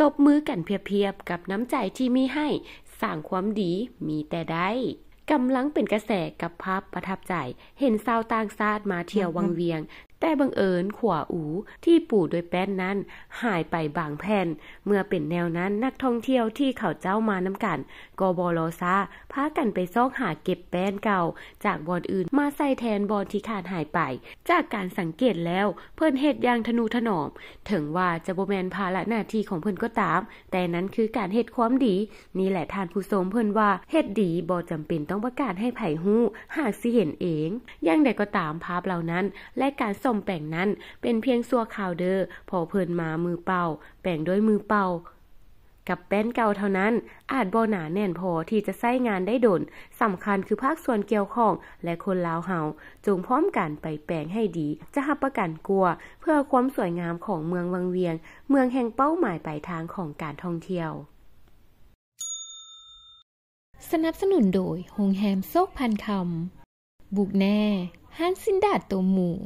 ตบมือกันเพียบๆ กับน้ำใจที่มีให้สร้างความดีมีแต่ได้ กำลังเป็นกระแสกับภาพประทับใจ เห็นสาวต่างชาติมาเที่ยววังเวียงแต่บังเอิญขวาอูที่ปูดโดยแป้นนั้น หายไปบางแผ่น เมื่อเป็นแนวนั้นนักท่องเที่ยวที่เขาเจ้ามาน้ำกัน กบลอซาพากันไปซอกหาเก็บแป้นเก่า จากบอลอื่นมาใส่แทนบอลที่ขาดหายไป จากการสังเกตแล้วเพื่อนเฮ็ดยางทนุถนอมถึงว่าจะโบแมนภาละหน้าที่ของเพื่อนก็ตาม แต่นั้นคือการเฮ็ดความดีนี่แหละทานผู้ชมเพื่อนว่าเฮ็ดดีบอจำเป็นต้องประกาศให้ไผ่ฮู้หากสิเห็นเองย่างใดก็ตามภาพเหล่านั้นและการสงมแป่งนั้นเป็นเพียงสัวข่าวเดอ้อพอเพิ่นมามือเป่าแป่งด้วยมือเป่ากับแป้นเก่าเท่านั้น อาจบ่หนาแน่นพอที่จะใช้งานได้โดนสำคัญคือภาคส่วนเกี่ยวข้องและคนลาวเฮาจงพร้อมกันไปแปลงให้ดี จะหับประกันกลัว เพื่อความสวยงามของเมืองวังเวียง เมืองแห่งเป้าหมายปลายทางของการท่องเที่ยว สนับสนุนโดยโฮงแฮมโซกพันคำบุกแน่ห้างซินดาดตัวหมู่